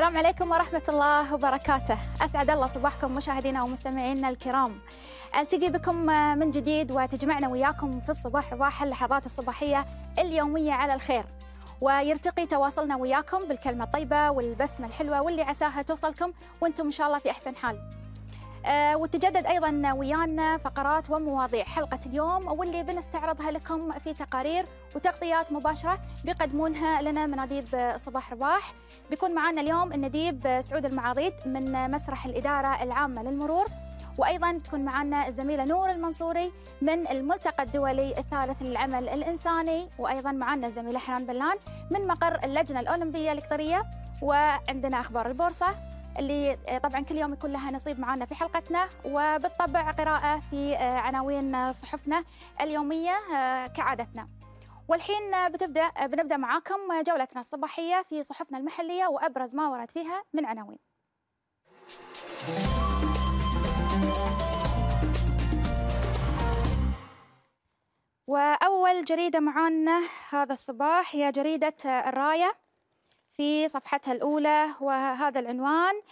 السلام عليكم ورحمة الله وبركاته أسعد الله صباحكم مشاهدينا ومستمعينا الكرام ألتقي بكم من جديد وتجمعنا وياكم في الصباح رواح اللحظات الصباحية اليومية على الخير ويرتقي تواصلنا وياكم بالكلمة الطيبة والبسمة الحلوة واللي عساها توصلكم وانتم إن شاء الله في أحسن حال آه، وتجدد ايضا ويانا فقرات ومواضيع حلقه اليوم واللي بنستعرضها لكم في تقارير وتغطيات مباشره بيقدمونها لنا مناديب صباح رباح بيكون معنا اليوم النديب سعود المعاضيد من مسرح الاداره العامه للمرور وايضا تكون معنا الزميله نور المنصوري من الملتقى الدولي الثالث للعمل الانساني وايضا معنا الزميله حنان بلان من مقر اللجنه الاولمبيه القطريه وعندنا اخبار البورصه اللي آه، طبعا كل يوم يكون لها نصيب معنا في حلقتنا وبالطبع قراءة في آه، عناوين صحفنا اليومية آه، كعادتنا والحين بتبدأ بنبدأ معاكم جولتنا الصباحية في صحفنا المحلية وأبرز ما ورد فيها من عناوين وأول جريدة معانا هذا الصباح هي جريدة الراية في صفحتها الأولى وهذا العنوان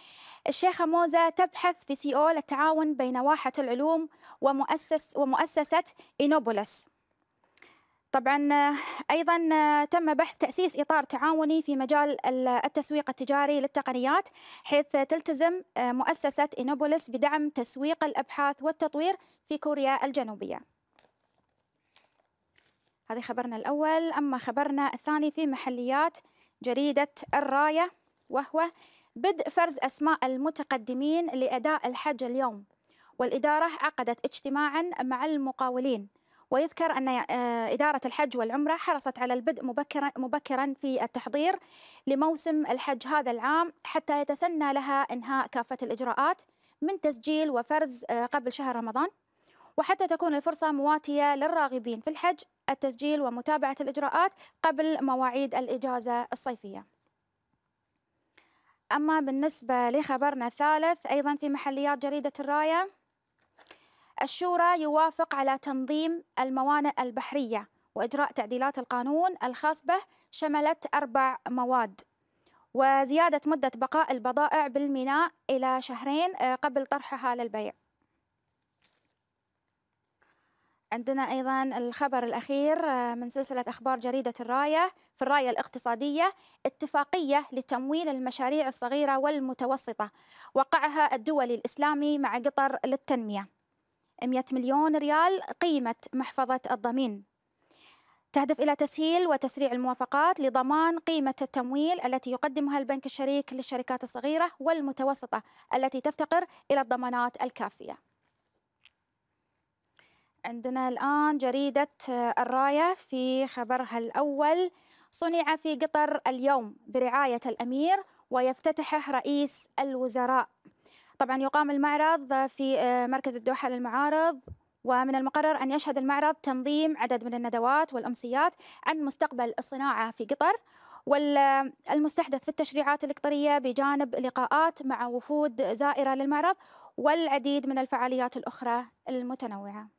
الشيخة موزة تبحث في سيول التعاون بين واحة العلوم ومؤسس ومؤسسة إينوبولس طبعا ايضا تم بحث تاسيس اطار تعاوني في مجال التسويق التجاري للتقنيات حيث تلتزم آه، مؤسسه انوبوليس بدعم تسويق الابحاث والتطوير في كوريا الجنوبيه. هذا خبرنا الاول اما خبرنا الثاني في محليات جريدة الراية وهو بدء فرز أسماء المتقدمين لأداء الحج اليوم والإدارة عقدت اجتماعا مع المقاولين ويذكر أن آه، إدارة الحج والعمرة حرصت على البدء مبكرا, مبكرا في التحضير لموسم الحج هذا العام حتى يتسنى لها إنهاء كافة الإجراءات من تسجيل وفرز آه، قبل شهر رمضان وحتى تكون الفرصة مواتية للراغبين في الحج التسجيل ومتابعة الإجراءات قبل مواعيد الإجازة الصيفية أما بالنسبة لخبرنا الثالث أيضا في محليات جريدة الراية الشورى يوافق على تنظيم الموانئ البحرية وإجراء تعديلات القانون الخاص به شملت أربع مواد وزيادة مدة بقاء البضائع بالميناء إلى شهرين آه، قبل طرحها للبيع عندنا ايضا الخبر الاخير آه، من سلسله اخبار جريده الرايه في الرايه الاقتصاديه اتفاقيه لتمويل المشاريع الصغيره والمتوسطه وقعها الدولي الاسلامي مع قطر للتنميه 100 مليون ريال قيمه محفظه الضمين تهدف الى تسهيل وتسريع الموافقات لضمان قيمه التمويل التي يقدمها البنك الشريك للشركات الصغيره والمتوسطه التي تفتقر الى الضمانات الكافيه عندنا الآن جريدة آه، الراية في خبرها الأول صنع في قطر اليوم برعاية الأمير ويفتتحه رئيس الوزراء طبعا يقام المعرض في آه، مركز الدوحة للمعارض ومن المقرر أن يشهد المعرض تنظيم عدد من الندوات والأمسيات عن مستقبل الصناعة في قطر والمستحدث آه، في التشريعات القطرية بجانب لقاءات مع وفود زائرة للمعرض والعديد من الفعاليات الأخرى المتنوعة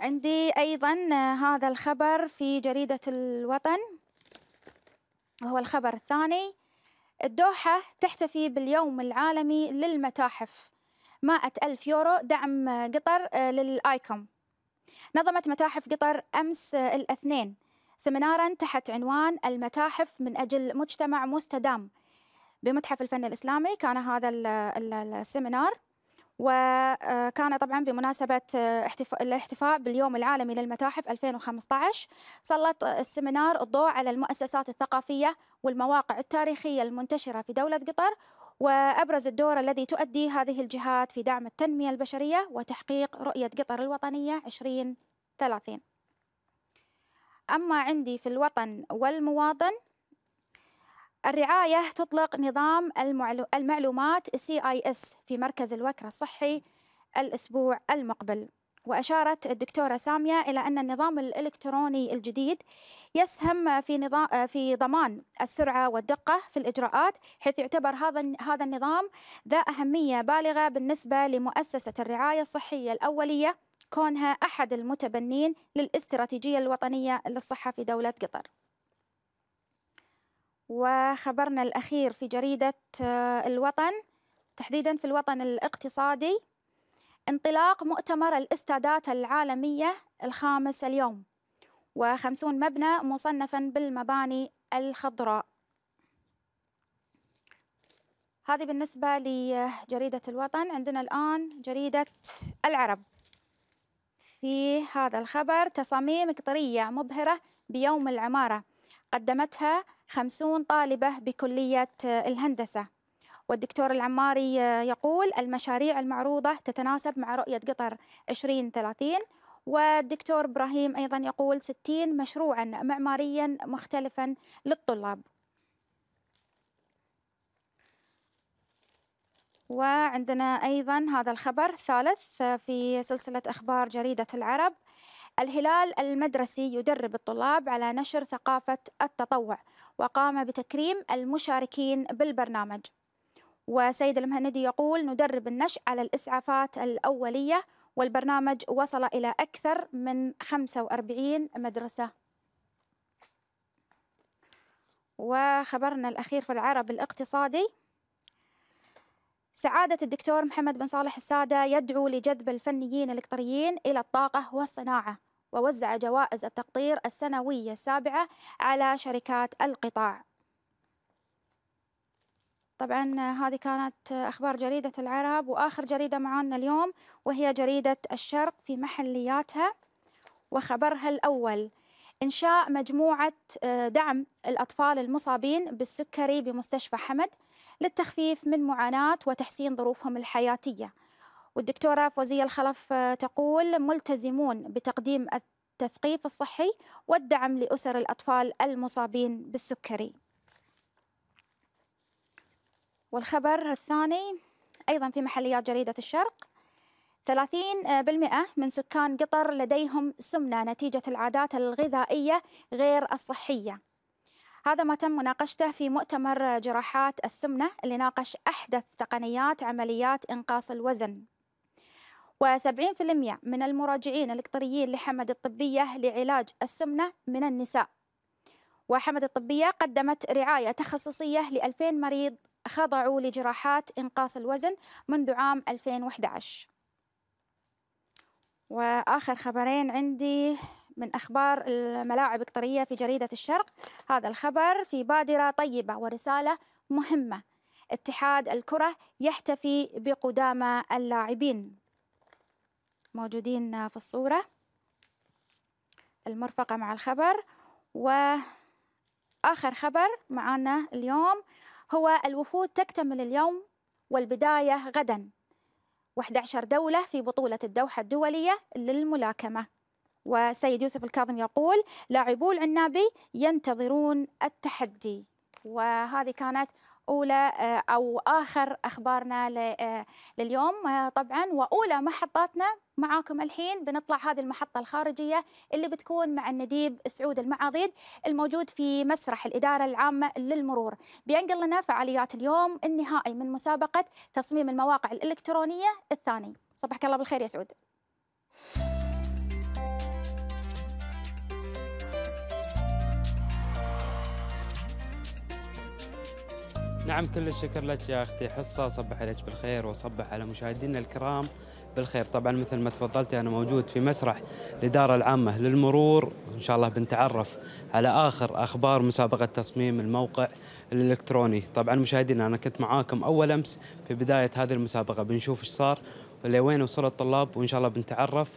عندي أيضا هذا الخبر في جريدة الوطن وهو الخبر الثاني الدوحة تحتفي باليوم العالمي للمتاحف مائة ألف يورو دعم قطر آه، للآيكوم نظمت متاحف قطر أمس آه، الاثنين سمينارا تحت عنوان المتاحف من أجل مجتمع مستدام بمتحف الفن الإسلامي كان هذا السيمينار وكان طبعا بمناسبة آه، الاحتفاء باليوم العالمي للمتاحف 2015 سلط السمينار الضوء على المؤسسات الثقافية والمواقع التاريخية المنتشرة في دولة قطر وأبرز الدور الذي تؤدي هذه الجهات في دعم التنمية البشرية وتحقيق رؤية قطر الوطنية 2030 أما عندي في الوطن والمواطن الرعاية تطلق نظام المعلومات CIS في مركز الوكرة الصحي الأسبوع المقبل وأشارت الدكتورة سامية إلى أن النظام الإلكتروني الجديد يسهم في نظام في ضمان السرعة والدقة في الإجراءات حيث يعتبر هذا هذا النظام ذا أهمية بالغة بالنسبة لمؤسسة الرعاية الصحية الأولية كونها أحد المتبنين للاستراتيجية الوطنية للصحة في دولة قطر. وخبرنا الأخير في جريدة آه، الوطن تحديدا في الوطن الاقتصادي انطلاق مؤتمر الاستادات العالمية الخامس اليوم وخمسون مبنى مصنفا بالمباني الخضراء هذه بالنسبة لجريدة الوطن عندنا الآن جريدة العرب في هذا الخبر تصاميم قطرية مبهرة بيوم العمارة قدمتها 50 طالبة بكلية الهندسة والدكتور العماري يقول المشاريع المعروضة تتناسب مع رؤية قطر 2030 والدكتور إبراهيم أيضا يقول 60 مشروعا معماريا مختلفا للطلاب وعندنا أيضا هذا الخبر الثالث في سلسلة أخبار جريدة العرب الهلال المدرسي يدرب الطلاب على نشر ثقافة التطوع وقام بتكريم المشاركين بالبرنامج وسيد المهندي يقول ندرب النشء على الإسعافات الأولية والبرنامج وصل إلى أكثر من 45 مدرسة وخبرنا الأخير في العرب الاقتصادي سعادة الدكتور محمد بن صالح السادة يدعو لجذب الفنيين القطريين إلى الطاقة والصناعة ووزع جوائز التقطير السنوية السابعة على شركات القطاع طبعا هذه كانت أخبار جريدة العرب وآخر جريدة معانا اليوم وهي جريدة الشرق في محلياتها وخبرها الأول إنشاء مجموعة آه، دعم الأطفال المصابين بالسكري بمستشفى حمد للتخفيف من معاناة وتحسين ظروفهم الحياتية والدكتورة فوزية الخلف آه، تقول ملتزمون بتقديم التثقيف الصحي والدعم لأسر الأطفال المصابين بالسكري والخبر الثاني أيضا في محليات جريدة الشرق 30% من سكان قطر لديهم سمنة نتيجة العادات الغذائية غير الصحية هذا ما تم مناقشته في مؤتمر جراحات السمنة اللي ناقش أحدث تقنيات عمليات إنقاص الوزن و70% من المراجعين القطريين لحمد الطبية لعلاج السمنة من النساء وحمد الطبية قدمت رعاية تخصصية ل 2000 مريض خضعوا لجراحات إنقاص الوزن منذ عام 2011 وآخر خبرين عندي من أخبار الملاعب القطرية في جريدة الشرق هذا الخبر في بادرة طيبة ورسالة مهمة اتحاد الكرة يحتفي بقدامى اللاعبين موجودين في الصورة المرفقة مع الخبر وآخر خبر معنا اليوم هو الوفود تكتمل اليوم والبداية غدا 11 دولة في بطولة الدوحة الدولية للملاكمة وسيد يوسف الكاظم يقول لاعبو العنابي ينتظرون التحدي وهذه كانت أولى آه، أو آخر أخبارنا آه، لليوم آه، طبعا وأولى محطاتنا معاكم الحين بنطلع هذه المحطة الخارجية اللي بتكون مع النديب سعود المعاضيد الموجود في مسرح الإدارة العامة للمرور بينقل لنا فعاليات اليوم النهائي من مسابقة تصميم المواقع الإلكترونية الثاني صباحك الله بالخير يا سعود نعم كل الشكر لك يا اختي حصه صبح عليك بالخير وصبح على مشاهدينا الكرام بالخير طبعا مثل ما تفضلتي انا موجود في مسرح الاداره العامه للمرور ان شاء الله بنتعرف على اخر اخبار مسابقه تصميم الموقع الالكتروني طبعا مشاهدينا انا كنت معاكم اول امس في بدايه هذه المسابقه بنشوف ايش صار لوين وصل الطلاب وان شاء الله بنتعرف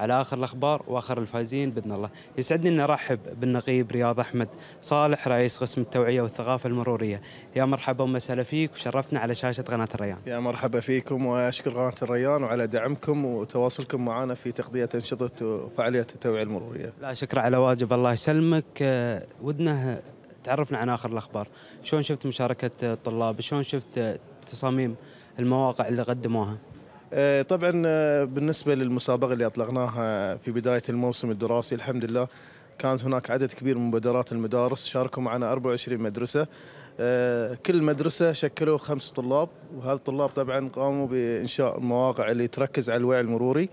على اخر الاخبار واخر الفائزين باذن الله. يسعدني ان ارحب بالنقيب رياض احمد صالح رئيس قسم التوعيه والثقافه المروريه. يا مرحبا ومسهلا فيك وشرفتنا على شاشه قناه الريان. يا مرحبا فيكم واشكر قناه الريان وعلى دعمكم وتواصلكم معنا في تغذيه انشطه وفعاليات التوعيه المروريه. لا شكرا على واجب الله يسلمك ودنا تعرفنا عن اخر الاخبار، شلون شفت مشاركه الطلاب؟ شلون شفت تصاميم المواقع اللي قدموها؟ آه، طبعا آه، بالنسبه للمسابقه اللي اطلقناها في بدايه الموسم الدراسي الحمد لله كانت هناك عدد كبير من مبادرات المدارس شاركوا معنا 24 مدرسه آه، كل مدرسه شكلوا خمس طلاب وهذا الطلاب طبعا قاموا بانشاء المواقع اللي تركز على الوعي المروري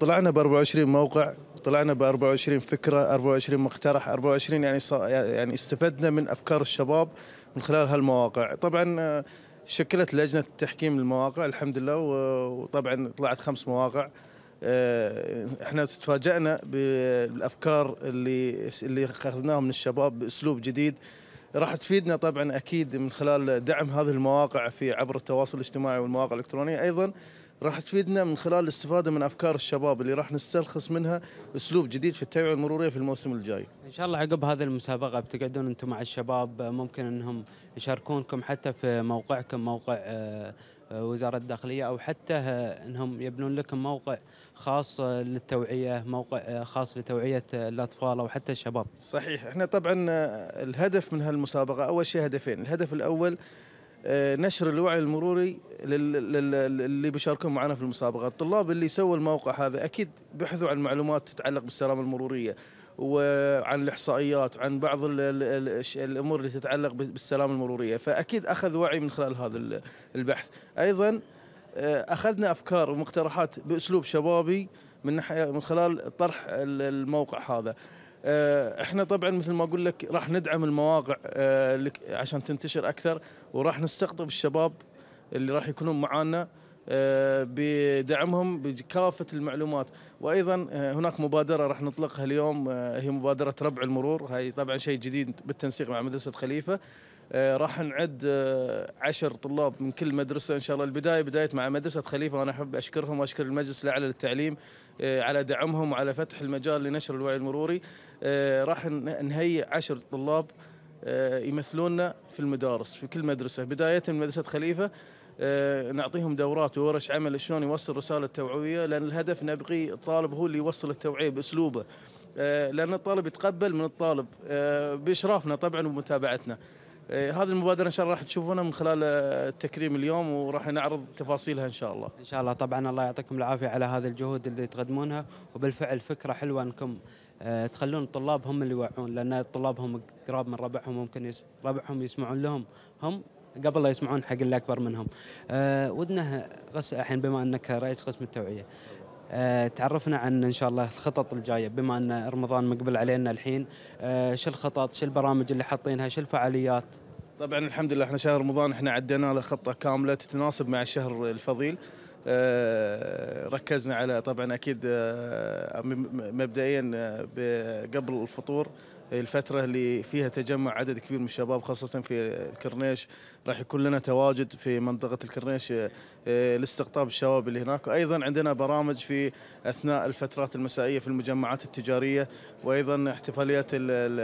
طلعنا ب 24 موقع طلعنا ب 24 فكره 24 مقترح 24 يعني يعني استفدنا من افكار الشباب من خلال هالمواقع طبعا شكلت لجنه تحكيم المواقع الحمد لله وطبعا طلعت خمس مواقع آه، احنا تفاجأنا بالافكار اللي اللي اخذناها من الشباب باسلوب جديد راح تفيدنا طبعا اكيد من خلال دعم هذه المواقع في عبر التواصل الاجتماعي والمواقع الالكترونيه ايضا راح تفيدنا من خلال الاستفاده من افكار الشباب اللي راح نستلخص منها اسلوب جديد في التوعيه المروريه في الموسم الجاي. ان شاء الله عقب هذه المسابقه بتقعدون انتم مع الشباب ممكن انهم يشاركونكم حتى في موقعكم موقع آه، وزاره الداخليه او حتى آه، انهم يبنون لكم موقع خاص للتوعيه، موقع آه، خاص لتوعيه الاطفال او حتى الشباب. صحيح، احنا طبعا الهدف من هالمسابقه اول شيء هدفين، الهدف الاول آه، نشر الوعي المروري اللي بيشاركون معنا في المسابقه الطلاب اللي سووا الموقع هذا اكيد بحثوا عن معلومات تتعلق بالسلامه المروريه وعن الاحصائيات عن بعض الـ الـ الامور اللي تتعلق بالسلامه المروريه فاكيد اخذ وعي من خلال هذا البحث ايضا آه، اخذنا افكار ومقترحات باسلوب شبابي من ناحيه من خلال طرح الموقع هذا آه، احنا طبعا مثل ما اقول لك راح ندعم المواقع آه، عشان تنتشر اكثر وراح نستقطب الشباب اللي راح يكونون معانا آه، بدعمهم بكافة المعلومات وأيضا هناك مبادرة راح نطلقها اليوم هي مبادرة ربع المرور هي طبعا شيء جديد بالتنسيق مع مدرسة خليفة راح نعد عشر طلاب من كل مدرسة إن شاء الله البداية بداية مع مدرسة خليفة وأنا أحب أشكرهم وأشكر المجلس الأعلى للتعليم آه، على دعمهم وعلى فتح المجال لنشر الوعي المروري آه، راح نهيئ عشر طلاب آه، يمثلوننا في المدارس في كل مدرسة بداية من مدرسة خليفة نعطيهم دورات وورش عمل شلون يوصل رسالة توعوية لأن الهدف نبغي الطالب هو اللي يوصل التوعية بأسلوبه لأن الطالب يتقبل من الطالب بإشرافنا طبعا ومتابعتنا إيه، هذه المبادرة إن شاء الله راح تشوفونها من خلال التكريم آه، اليوم وراح نعرض تفاصيلها إن شاء الله إن شاء الله طبعا الله يعطيكم العافية على هذه الجهود اللي تقدمونها وبالفعل فكرة حلوة أنكم آه، تخلون الطلاب هم اللي يوعون لأن الطلاب هم قراب من ربعهم ممكن يس... ربعهم يسمعون لهم هم قبل لا يسمعون حق اللي أكبر منهم أه ودنا الحين بما أنك رئيس قسم التوعية آه، تعرفنا عن ان شاء الله الخطط الجايه بما ان رمضان مقبل علينا الحين آه، شو الخطط شو البرامج اللي حاطينها شو الفعاليات طبعا الحمد لله احنا شهر رمضان احنا عدينا له خطه كامله تتناسب مع الشهر الفضيل آه، ركزنا على طبعا اكيد مبدئيا قبل الفطور الفترة اللي فيها تجمع عدد كبير من الشباب خاصة في الكرنيش راح يكون لنا تواجد في منطقة الكرنيش آه، آه، لاستقطاب الشباب اللي هناك وأيضا عندنا برامج في أثناء الفترات المسائية في المجمعات التجارية وأيضا احتفالية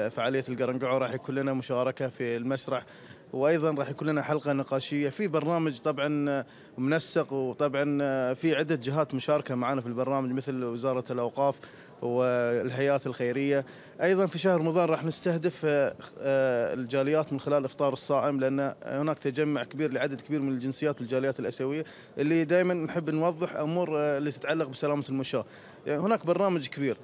فعالية القرنقعو راح يكون لنا مشاركة في المسرح وايضا راح يكون لنا حلقه نقاشيه في برنامج طبعا منسق وطبعا في عده جهات مشاركه معنا في البرنامج مثل وزاره الاوقاف والحياة الخيرية أيضا في شهر رمضان راح نستهدف آه، آه، الجاليات من خلال إفطار الصائم لأن هناك تجمع كبير لعدد كبير من الجنسيات والجاليات الأسيوية اللي دائما نحب نوضح أمور آه، اللي تتعلق بسلامة المشاة يعني هناك برنامج كبير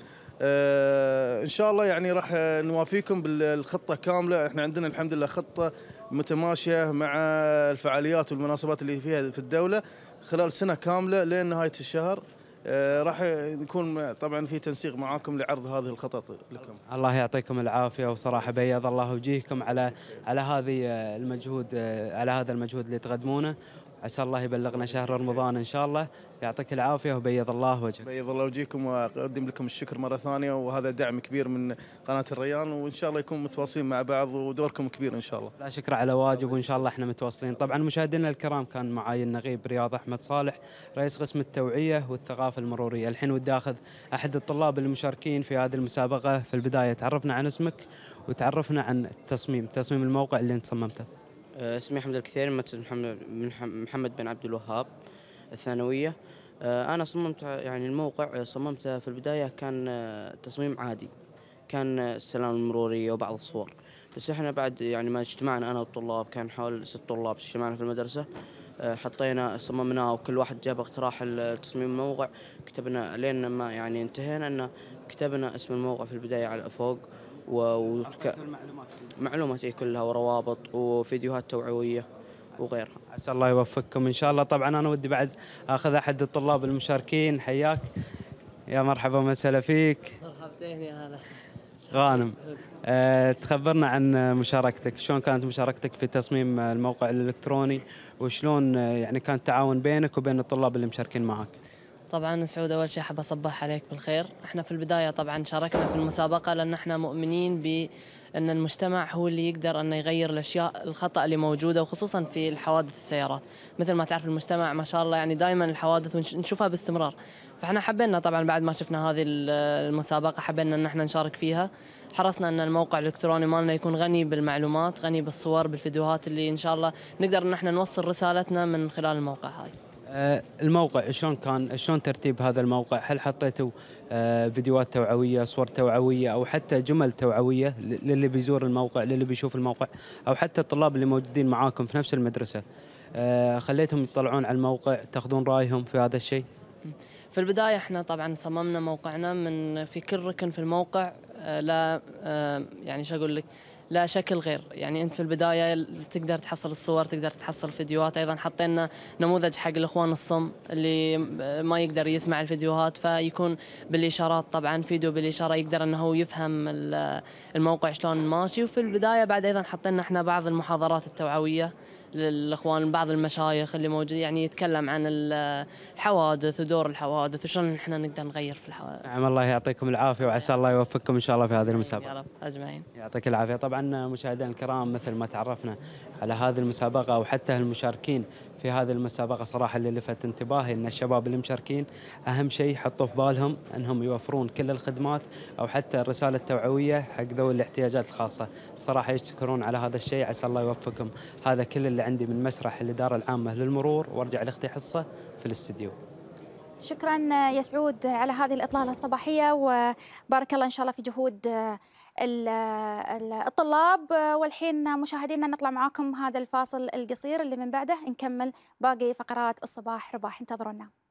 ان شاء الله يعني راح نوافيكم بالخطه كامله احنا عندنا الحمد لله خطه متماشيه مع الفعاليات والمناسبات اللي فيها في الدوله خلال سنه كامله لين نهايه الشهر آه، راح نكون طبعا في تنسيق معاكم لعرض هذه الخطط لكم. الله يعطيكم العافيه وصراحه بيض الله وجيهكم على على هذه آه، المجهود آه، على هذا المجهود اللي تقدمونه عسى الله يبلغنا شهر رمضان ان شاء الله يعطيك العافيه وبيض الله وجهك. بيض الله وجهكم واقدم لكم الشكر مره ثانيه وهذا دعم كبير من قناه الريان وان شاء الله يكون متواصلين مع بعض ودوركم كبير ان شاء الله. لا شكر على واجب وان شاء الله احنا متواصلين. طبعا مشاهدينا الكرام كان معاي النغيب رياض احمد صالح رئيس قسم التوعيه والثقافه المروريه. الحين ودي اخذ احد الطلاب المشاركين في هذه المسابقه في البدايه تعرفنا عن اسمك وتعرفنا عن التصميم، تصميم الموقع اللي انت صممته. أه، اسمي حمد الكثير ممثل محمد بن عبد الوهاب الثانوية أه، أنا صممت يعني الموقع أه، صممته في البداية كان تصميم عادي كان السلام المرورية وبعض الصور بس احنا بعد يعني ما اجتمعنا أنا والطلاب كان حوالي ست طلاب اجتمعنا في المدرسة حطينا صممناه وكل واحد جاب اقتراح تصميم الموقع كتبنا لين ما يعني انتهينا انه كتبنا اسم الموقع في البداية على فوق وك... معلومات هي إيه، كلها وروابط وفيديوهات توعويه وغيرها. عسى الله يوفقكم ان شاء الله، طبعا انا ودي بعد اخذ احد الطلاب المشاركين حياك. يا مرحبا وسهلا فيك. مرحبتين يا هلا. غانم أه، تخبرنا عن مشاركتك شلون كانت مشاركتك في تصميم الموقع الالكتروني وشلون آه، يعني كان التعاون بينك وبين الطلاب اللي مشاركين معك طبعا سعود اول شيء حاب اصبح عليك بالخير احنا في البدايه طبعا شاركنا في المسابقه لان احنا مؤمنين بان المجتمع هو اللي يقدر انه يغير الاشياء الخطا اللي موجوده وخصوصا في الحوادث السيارات مثل ما تعرف المجتمع ما شاء الله يعني دائما الحوادث نشوفها باستمرار فاحنا حبينا طبعا بعد ما شفنا هذه المسابقه حبينا ان احنا نشارك فيها حرصنا ان الموقع الالكتروني مالنا يكون غني بالمعلومات غني بالصور بالفيديوهات اللي ان شاء الله نقدر ان احنا نوصل رسالتنا من خلال الموقع هذا آه، الموقع شلون كان شلون ترتيب هذا الموقع هل حطيتوا آه، فيديوهات توعويه صور توعويه او حتى جمل توعويه للي بيزور الموقع للي بيشوف الموقع او حتى الطلاب اللي موجودين معاكم في نفس المدرسه آه، خليتهم يطلعون على الموقع تاخذون رايهم في هذا الشيء في البداية احنا طبعا صممنا موقعنا من في كل ركن في الموقع لا يعني شو اقول لك لا شكل غير يعني انت في البدايه تقدر تحصل الصور تقدر تحصل الفيديوهات ايضا حطينا نموذج حق الاخوان الصم اللي ما يقدر يسمع الفيديوهات فيكون بالاشارات طبعا فيديو بالاشاره يقدر انه هو يفهم الموقع شلون ماشي وفي البدايه بعد ايضا حطينا احنا بعض المحاضرات التوعويه للاخوان بعض المشايخ اللي موجود يعني يتكلم عن الحوادث ودور الحوادث وشلون احنا نقدر نغير في الحوادث. نعم الله يعطيكم العافيه وعسى الله يوفقكم ان شاء الله في هذه المسابقه. يا رب اجمعين. يعطيك العافيه طبعا مشاهدينا الكرام مثل ما تعرفنا على هذه المسابقه وحتى المشاركين في هذه المسابقه صراحه اللي لفت انتباهي ان الشباب المشاركين اهم شيء يحطوا في بالهم انهم يوفرون كل الخدمات او حتى الرساله التوعويه حق ذوي الاحتياجات الخاصه، صراحه يشكرون على هذا الشيء عسى الله يوفقكم، هذا كل اللي عندي من مسرح الاداره العامه للمرور وارجع لاختي حصه في الاستديو. شكرا يا سعود على هذه الاطلاله الصباحيه وبارك الله ان شاء الله في جهود الطلاب والحين مشاهدينا نطلع معاكم هذا الفاصل القصير اللي من بعده نكمل باقي فقرات الصباح رباح انتظرونا